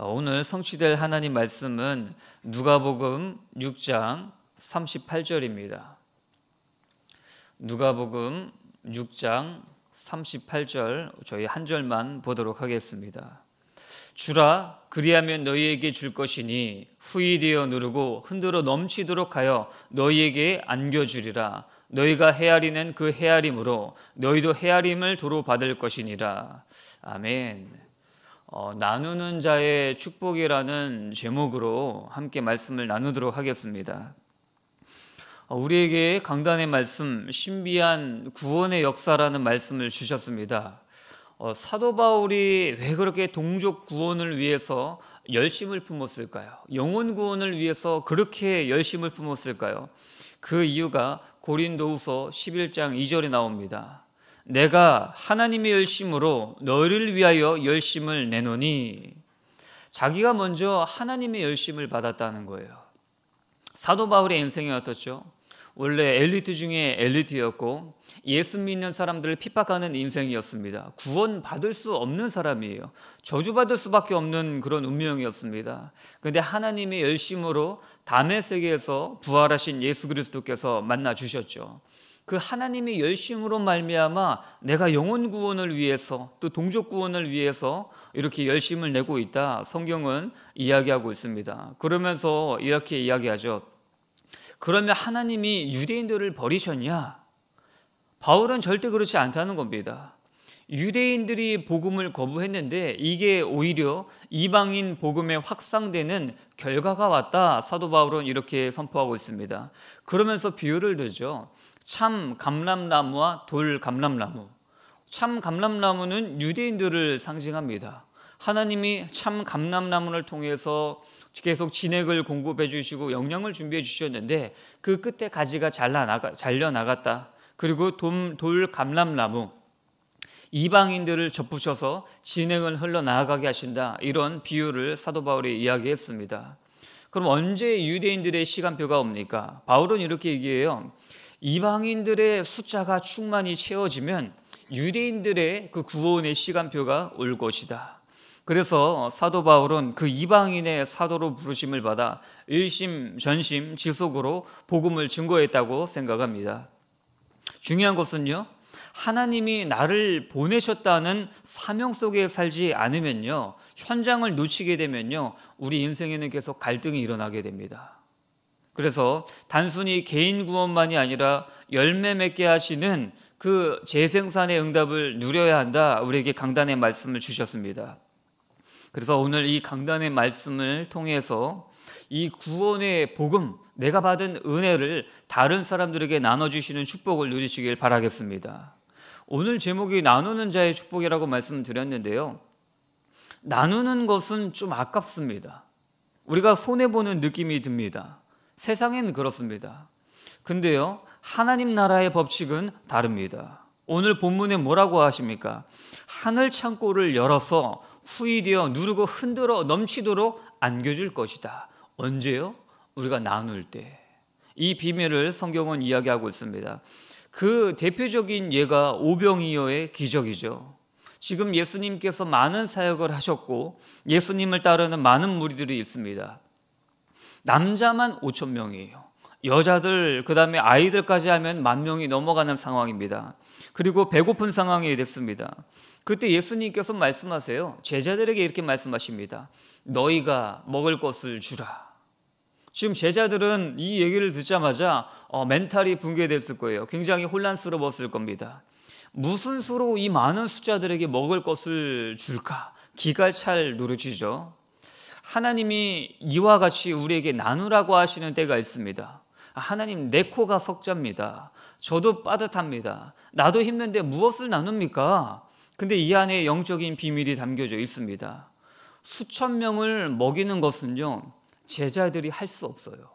어, 오늘 성취될 하나님 말씀은 누가복음 6장 38절입니다. 누가복음 6장 38절 저희 한 절만 보도록 하겠습니다. 주라 그리하면 너희에게 줄 것이니 후이 되어 누르고 흔들어 넘치도록 하여 너희에게 안겨 주리라 너희가 헤아리는 그 헤아림으로 너희도 헤아림을 도로 받을 것이니라. 아멘. 어, 나누는 자의 축복이라는 제목으로 함께 말씀을 나누도록 하겠습니다. 어, 우리에게 강단의 말씀, 신비한 구원의 역사라는 말씀을 주셨습니다. 어, 사도 바울이 왜 그렇게 동족 구원을 위해서 열심을 품었을까요? 영혼 구원을 위해서 그렇게 열심을 품었을까요? 그 이유가 고린도후서 11장 2절에 나옵니다. 내가 하나님의 열심으로 너를 위하여 열심을 내노니 자기가 먼저 하나님의 열심을 받았다는 거예요. 사도 바울의 인생이 어떻죠? 원래 엘리트 중에 엘리트였고 예수 믿는 사람들을 핍박하는 인생이었습니다. 구원받을 수 없는 사람이에요. 저주받을 수밖에 없는 그런 운명이었습니다. 그런데 하나님의 열심으로 담의 세계에서 부활하신 예수 그리스도께서 만나 주셨죠. 그 하나님의 열심으로 말미암아 내가 영혼 구원을 위해서 또 동족 구원을 위해서 이렇게 열심을 내고 있다. 성경은 이야기하고 있습니다. 그러면서 이렇게 이야기하죠. 그러면 하나님이 유대인들을 버리셨냐? 바울은 절대 그렇지 않다는 겁니다. 유대인들이 복음을 거부했는데 이게 오히려 이방인 복음에 확산되는 결과가 왔다. 사도 바울은 이렇게 선포하고 있습니다. 그러면서 비유를 들죠. 참 감람나무와 돌 감람나무. 참 감람나무는 유대인들을 상징합니다. 하나님이 참 감람나무를 통해서 계속 진액을 공급해 주시고 영양을 준비해 주셨는데 그 끝에 가지가 잘라나가 잘려 나갔다. 그리고 돔, 돌 감람나무 이방인들을 접붙여서 진행을 흘러나가게 하신다. 이런 비유를 사도 바울이 이야기했습니다. 그럼 언제 유대인들의 시간표가 옵니까? 바울은 이렇게 얘기해요. 이방인들의 숫자가 충만히 채워지면 유대인들의 그 구원의 시간표가 올 것이다. 그래서 사도 바울은 그 이방인의 사도로 부르심을 받아 일심 전심 지속으로 복음을 증거했다고 생각합니다. 중요한 것은요. 하나님이 나를 보내셨다는 사명 속에 살지 않으면요. 현장을 놓치게 되면요. 우리 인생에는 계속 갈등이 일어나게 됩니다. 그래서 단순히 개인 구원만이 아니라 열매 맺게 하시는 그 재생산의 응답을 누려야 한다. 우리에게 강단의 말씀을 주셨습니다. 그래서 오늘 이 강단의 말씀을 통해서 이 구원의 복음, 내가 받은 은혜를 다른 사람들에게 나눠주시는 축복을 누리시길 바라겠습니다. 오늘 제목이 나누는 자의 축복이라고 말씀드렸는데요. 나누는 것은 좀 아깝습니다. 우리가 손해보는 느낌이 듭니다. 세상엔 그렇습니다. 근데요, 하나님 나라의 법칙은 다릅니다. 오늘 본문에 뭐라고 하십니까? 하늘 창고를 열어서 후이되어 누르고 흔들어 넘치도록 안겨줄 것이다. 언제요? 우리가 나눌 때. 이 비밀을 성경은 이야기하고 있습니다. 그 대표적인 예가 오병이어의 기적이죠. 지금 예수님께서 많은 사역을 하셨고 예수님을 따르는 많은 무리들이 있습니다. 남자만 5천 명이에요. 여자들 그다음에 아이들까지 하면 만 명이 넘어가는 상황입니다. 그리고 배고픈 상황이 됐습니다. 그때 예수님께서 말씀하세요. 제자들에게 이렇게 말씀하십니다. 너희가 먹을 것을 주라. 지금 제자들은 이 얘기를 듣자마자 어, 멘탈이 붕괴됐을 거예요. 굉장히 혼란스러웠을 겁니다. 무슨 수로 이 많은 숫자들에게 먹을 것을 줄까? 기가 찰 노릇이죠. 하나님이 이와 같이 우리에게 나누라고 하시는 때가 있습니다. 아, 하나님 내 코가 석자입니다. 저도 빠듯합니다. 나도 힘든데 무엇을 나눕니까? 근데 이 안에 영적인 비밀이 담겨져 있습니다. 수천 명을 먹이는 것은요, 제자들이 할 수 없어요.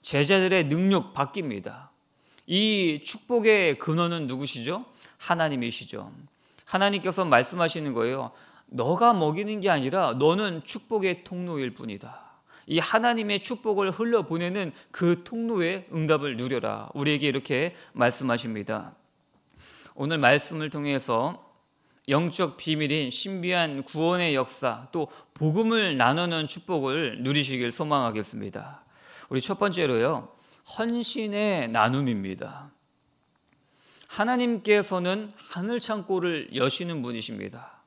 제자들의 능력 바뀝니다. 이 축복의 근원은 누구시죠? 하나님이시죠. 하나님께서 말씀하시는 거예요. 너가 먹이는 게 아니라 너는 축복의 통로일 뿐이다. 이 하나님의 축복을 흘려보내는 그 통로의 응답을 누려라. 우리에게 이렇게 말씀하십니다. 오늘 말씀을 통해서 영적 비밀인 신비한 구원의 역사 또 복음을 나누는 축복을 누리시길 소망하겠습니다. 우리 첫 번째로요. 헌신의 나눔입니다. 하나님께서는 하늘 창고를 여시는 분이십니다.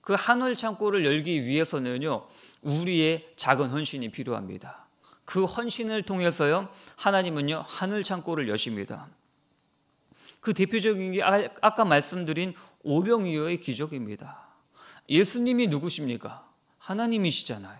그 하늘 창고를 열기 위해서는요, 우리의 작은 헌신이 필요합니다. 그 헌신을 통해서요, 하나님은요, 하늘 창고를 여십니다. 그 대표적인 게 아, 아까 말씀드린 오병이어의 기적입니다. 예수님이 누구십니까? 하나님이시잖아요.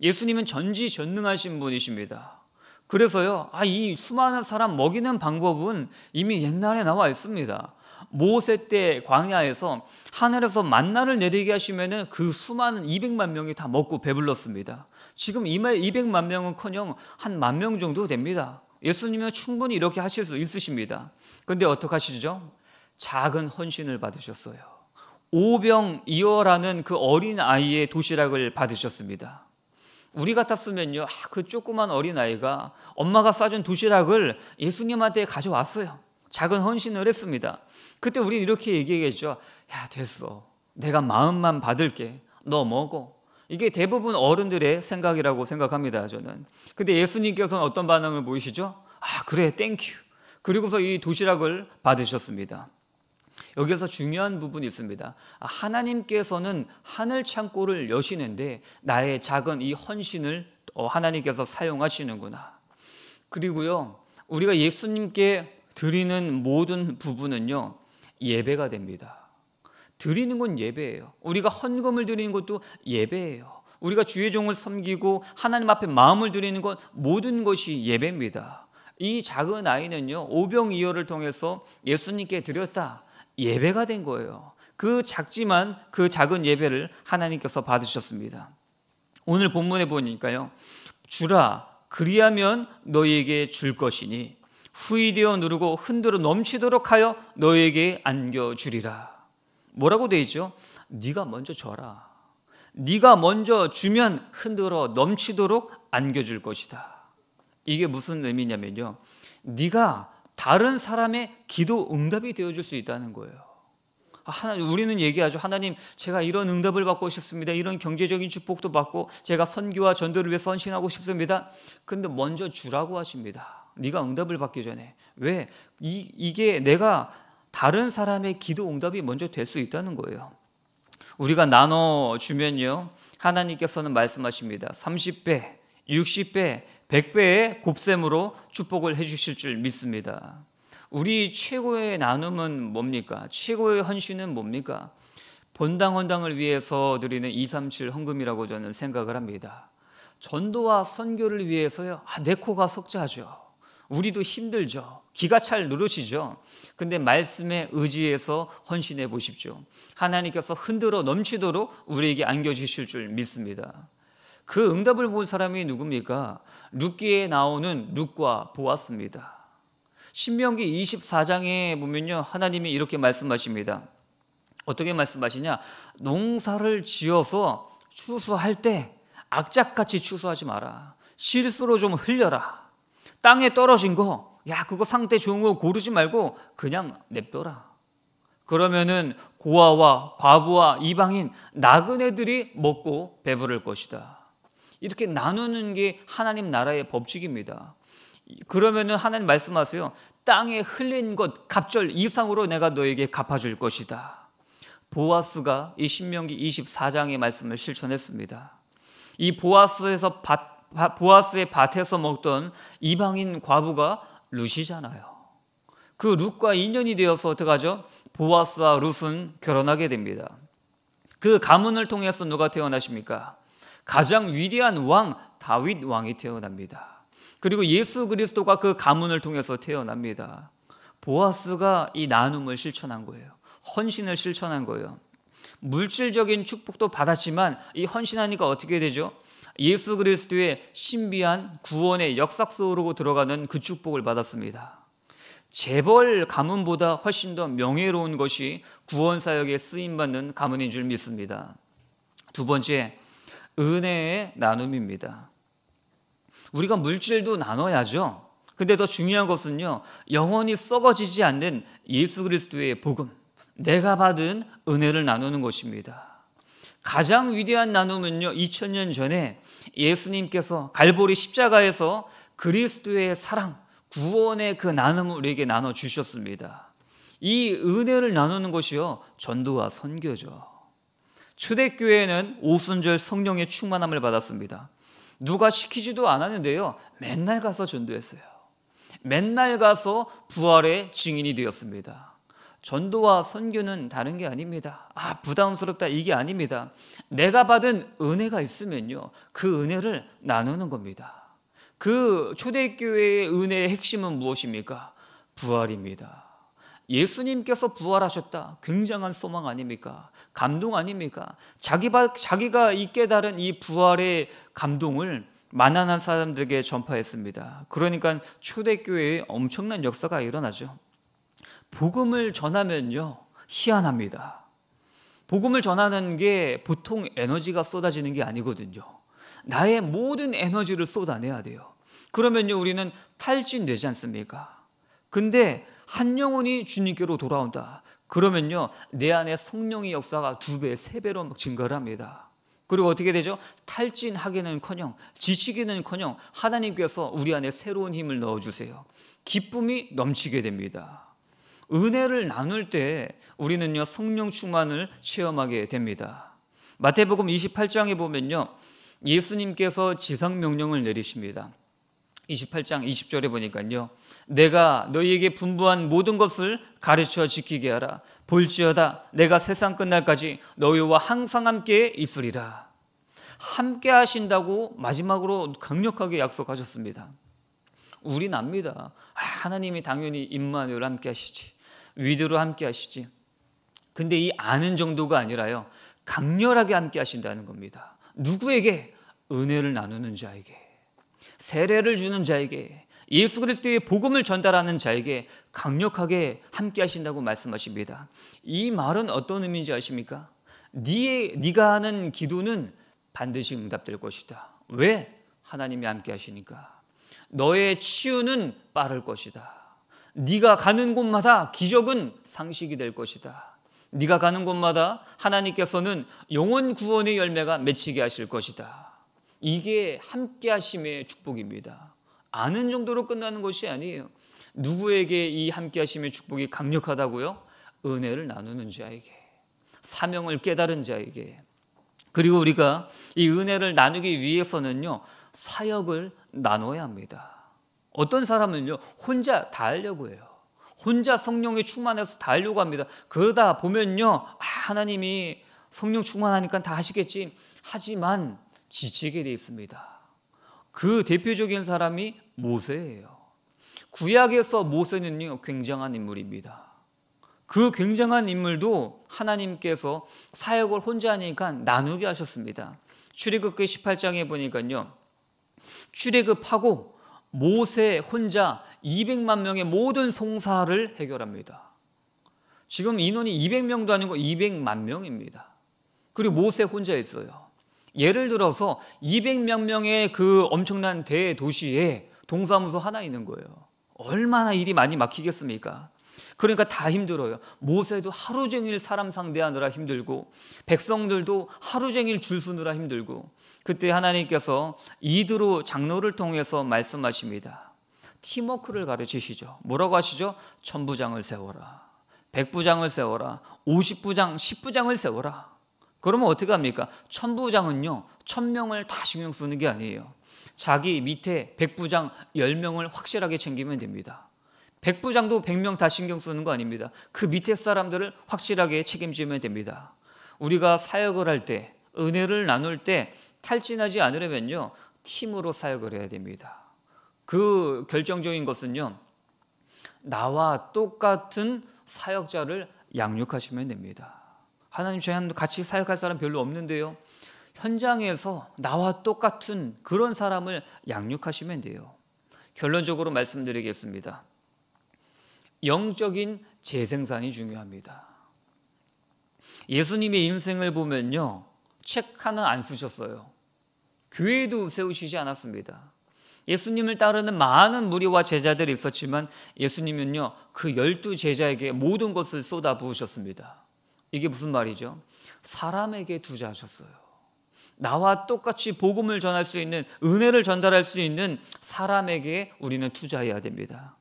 예수님은 전지전능하신 분이십니다. 그래서요, 아, 이 수많은 사람 먹이는 방법은 이미 옛날에 나와 있습니다. 모세 때 광야에서 하늘에서 만나를 내리게 하시면은 그 수많은 200만 명이 다 먹고 배불렀습니다. 지금 200만 명은커녕 한 만 명 정도 됩니다. 예수님은 충분히 이렇게 하실 수 있으십니다. 근데 어떻 하시죠? 작은 헌신을 받으셨어요. 오병이어라는 그 어린 아이의 도시락을 받으셨습니다. 우리 같았으면요, 아, 그 조그만 어린 아이가 엄마가 싸준 도시락을 예수님한테 가져왔어요. 작은 헌신을 했습니다. 그때 우리 이렇게 얘기했죠. 야, 됐어. 내가 마음만 받을게. 너 먹어. 이게 대부분 어른들의 생각이라고 생각합니다, 저는. 근데 예수님께서는 어떤 반응을 보이시죠? 아, 그래, 땡큐. 그리고서 이 도시락을 받으셨습니다. 여기서 중요한 부분이 있습니다. 아, 하나님께서는 하늘 창고를 여시는데 나의 작은 이 헌신을 하나님께서 사용하시는구나. 그리고요, 우리가 예수님께 드리는 모든 부분은요, 예배가 됩니다. 드리는 건 예배예요. 우리가 헌금을 드리는 것도 예배예요. 우리가 주의 종을 섬기고 하나님 앞에 마음을 드리는 건 모든 것이 예배입니다. 이 작은 아이는요, 오병이어를 통해서 예수님께 드렸다. 예배가 된 거예요. 그 작지만 그 작은 예배를 하나님께서 받으셨습니다. 오늘 본문에 보니까요. 주라 그리하면 너희에게 줄 것이니 후이되어 누르고 흔들어 넘치도록 하여 너에게 안겨주리라. 뭐라고 돼 있죠? 네가 먼저 줘라. 네가 먼저 주면 흔들어 넘치도록 안겨줄 것이다. 이게 무슨 의미냐면요. 네가 다른 사람의 기도 응답이 되어줄 수 있다는 거예요. 아, 하나, 우리는 얘기하죠. 하나님, 제가 이런 응답을 받고 싶습니다. 이런 경제적인 축복도 받고, 제가 선교와 전도를 위해 선신하고 싶습니다. 근데 먼저 주라고 하십니다. 네가 응답을 받기 전에 왜 이, 이게 내가 다른 사람의 기도 응답이 먼저 될 수 있다는 거예요. 우리가 나눠 주면요 하나님께서는 말씀하십니다. 30배, 60배, 100배의 곱셈으로 축복을 해주실 줄 믿습니다. 우리 최고의 나눔은 뭡니까? 최고의 헌신은 뭡니까? 본당 헌당을 위해서 드리는 237 헌금이라고 저는 생각을 합니다. 전도와 선교를 위해서요. 아, 내 코가 석자죠. 우리도 힘들죠. 기가 찰 누르시죠. 근데 말씀에 의지해서 헌신해 보십시오. 하나님께서 흔들어 넘치도록 우리에게 안겨주실 줄 믿습니다. 그 응답을 본 사람이 누굽니까? 룻기에 나오는 룻과 보았습니다. 신명기 24장에 보면요. 하나님이 이렇게 말씀하십니다. 어떻게 말씀하시냐? 농사를 지어서 추수할 때 악착같이 추수하지 마라. 실수로 좀 흘려라. 땅에 떨어진 거, 야, 그거 상태 좋은 거 고르지 말고 그냥 냅둬라. 그러면은 고아와 과부와 이방인, 나그네들이 먹고 배부를 것이다. 이렇게 나누는 게 하나님 나라의 법칙입니다. 그러면은 하나님 말씀하세요. 땅에 흘린 것 갑절 이상으로 내가 너에게 갚아줄 것이다. 보아스가 이 신명기 24장의 말씀을 실천했습니다. 이 보아스에서 받 보아스의 밭에서 먹던 이방인 과부가 루시잖아요그 룻과 인연이 되어서 어떻게 하죠? 보아스와 룻은 결혼하게 됩니다. 그 가문을 통해서 누가 태어나십니까? 가장 위대한 왕 다윗 왕이 태어납니다. 그리고 예수 그리스도가 그 가문을 통해서 태어납니다. 보아스가 이 나눔을 실천한 거예요. 헌신을 실천한 거예요. 물질적인 축복도 받았지만 이 헌신하니까 어떻게 되죠? 예수 그리스도의 신비한 구원의 역사 속으로 들어가는 그 축복을 받았습니다. 재벌 가문보다 훨씬 더 명예로운 것이 구원 사역에 쓰임 받는 가문인 줄 믿습니다. 두 번째, 은혜의 나눔입니다. 우리가 물질도 나눠야죠. 근데 더 중요한 것은요. 영원히 썩어지지 않는 예수 그리스도의 복음, 내가 받은 은혜를 나누는 것입니다. 가장 위대한 나눔은요, 2000년 전에 예수님께서 갈보리 십자가에서 그리스도의 사랑, 구원의 그 나눔을 우리에게 나눠 주셨습니다. 이 은혜를 나누는 것이요, 전도와 선교죠. 초대교회는 오순절 성령의 충만함을 받았습니다. 누가 시키지도 않았는데요, 맨날 가서 전도했어요. 맨날 가서 부활의 증인이 되었습니다. 전도와 선교는 다른 게 아닙니다. 아, 부담스럽다. 이게 아닙니다. 내가 받은 은혜가 있으면요. 그 은혜를 나누는 겁니다. 그 초대교회의 은혜의 핵심은 무엇입니까? 부활입니다. 예수님께서 부활하셨다. 굉장한 소망 아닙니까? 감동 아닙니까? 자기 자기가 이 깨달은 이 부활의 감동을 만난한 사람들에게 전파했습니다. 그러니까 초대교회에 엄청난 역사가 일어나죠. 복음을 전하면요 희한합니다. 복음을 전하는 게 보통 에너지가 쏟아지는 게 아니거든요. 나의 모든 에너지를 쏟아내야 돼요. 그러면요 우리는 탈진되지 않습니까? 근데 한 영혼이 주님께로 돌아온다. 그러면요 내 안에 성령의 역사가 두 배, 세 배로 증가를 합니다. 그리고 어떻게 되죠? 탈진하기는커녕 지치기는커녕 하나님께서 우리 안에 새로운 힘을 넣어주세요. 기쁨이 넘치게 됩니다. 은혜를 나눌 때 우리는요 성령 충만을 체험하게 됩니다. 마태복음 28장에 보면요 예수님께서 지상 명령을 내리십니다. 28장 20절에 보니까요. 내가 너희에게 분부한 모든 것을 가르쳐 지키게 하라. 볼지어다 내가 세상 끝날까지 너희와 항상 함께 있으리라. 함께 하신다고 마지막으로 강력하게 약속하셨습니다. 우리 납니다. 하나님이 당연히 임마누엘 함께 하시지. 위드로 함께 하시지. 근데 이 아는 정도가 아니라요. 강렬하게 함께 하신다는 겁니다. 누구에게? 은혜를 나누는 자에게. 세례를 주는 자에게. 예수 그리스도의 복음을 전달하는 자에게 강력하게 함께 하신다고 말씀하십니다. 이 말은 어떤 의미인지 아십니까? 네 네가 하는 기도는 반드시 응답될 것이다. 왜? 하나님이 함께 하시니까. 너의 치유는 빠를 것이다. 네가 가는 곳마다 기적은 상식이 될 것이다. 네가 가는 곳마다 하나님께서는 영원 구원의 열매가 맺히게 하실 것이다. 이게 함께 하심의 축복입니다. 아는 정도로 끝나는 것이 아니에요. 누구에게 이 함께 하심의 축복이 강력하다고요? 은혜를 나누는 자에게, 사명을 깨달은 자에게. 그리고 우리가 이 은혜를 나누기 위해서는요. 사역을 나눠야 합니다. 어떤 사람은요, 혼자 다 하려고 해요. 혼자 성령에 충만해서 다 하려고 합니다. 그러다 보면요, 아, 하나님이 성령 충만하니까 다 하시겠지. 하지만 지치게 돼 있습니다. 그 대표적인 사람이 모세예요. 구약에서 모세는요, 굉장한 인물입니다. 그 굉장한 인물도 하나님께서 사역을 혼자 하니까 나누게 하셨습니다. 출애굽기 18장에 보니까요. 출애굽하고 모세 혼자 200만 명의 모든 송사를 해결합니다. 지금 인원이 200명도 아니고 200만 명입니다. 그리고 모세 혼자 있어요. 예를 들어서 200만 명의 그 엄청난 대도시에 동사무소 하나 있는 거예요. 얼마나 일이 많이 막히겠습니까? 그러니까 다 힘들어요. 모세도 하루 종일 사람 상대하느라 힘들고 백성들도 하루 종일 줄 서느라 힘들고 그때 하나님께서 이드로 장로를 통해서 말씀하십니다. 팀워크를 가르치시죠. 뭐라고 하시죠? 천부장을 세워라. 백부장을 세워라. 오십부장, 십부장을 세워라. 그러면 어떻게 합니까? 천부장은요, 천명을 다 신경 쓰는 게 아니에요. 자기 밑에 백부장 열명을 확실하게 챙기면 됩니다. 백부장도 100명 다 신경 쓰는 거 아닙니다. 그 밑에 사람들을 확실하게 책임지면 됩니다. 우리가 사역을 할 때, 은혜를 나눌 때 탈진하지 않으려면요. 팀으로 사역을 해야 됩니다. 그 결정적인 것은요. 나와 똑같은 사역자를 양육하시면 됩니다. 하나님 저희는 같이 사역할 사람 별로 없는데요. 현장에서 나와 똑같은 그런 사람을 양육하시면 돼요. 결론적으로 말씀드리겠습니다. 영적인 재생산이 중요합니다. 예수님의 인생을 보면요. 책 하나 안 쓰셨어요. 교회도 세우시지 않았습니다. 예수님을 따르는 많은 무리와 제자들이 있었지만 예수님은요. 그 열두 제자에게 모든 것을 쏟아 부으셨습니다. 이게 무슨 말이죠? 사람에게 투자하셨어요. 나와 똑같이 복음을 전할 수 있는 은혜를 전달할 수 있는 사람에게 우리는 투자해야 됩니다.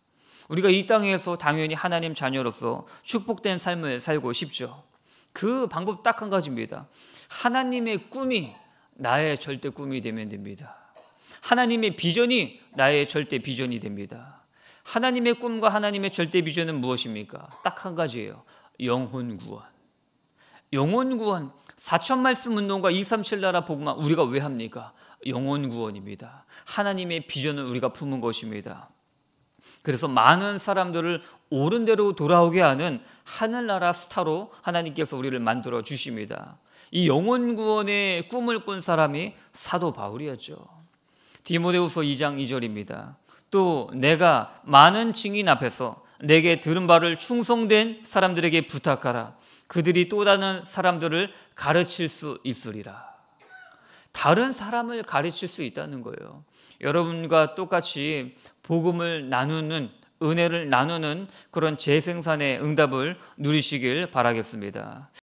우리가 이 땅에서 당연히 하나님 자녀로서 축복된 삶을 살고 싶죠. 그 방법 딱 한 가지입니다. 하나님의 꿈이 나의 절대 꿈이 되면 됩니다. 하나님의 비전이 나의 절대 비전이 됩니다. 하나님의 꿈과 하나님의 절대 비전은 무엇입니까? 딱 한 가지예요. 영혼 구원. 영혼 구원. 사천 말씀 운동과 237 나라 복음 우리가 왜 합니까? 영혼 구원입니다. 하나님의 비전을 우리가 품은 것입니다. 그래서 많은 사람들을 옳은 대로 돌아오게 하는 하늘나라 스타로 하나님께서 우리를 만들어 주십니다. 이 영혼 구원의 꿈을 꾼 사람이 사도 바울이었죠. 디모데후서 2장 2절입니다. 또 내가 많은 증인 앞에서 내게 들은 바를 충성된 사람들에게 부탁하라. 그들이 또 다른 사람들을 가르칠 수 있으리라. 다른 사람을 가르칠 수 있다는 거예요. 여러분과 똑같이 복음을 나누는 은혜를 나누는 그런 재생산의 응답을 누리시길 바라겠습니다.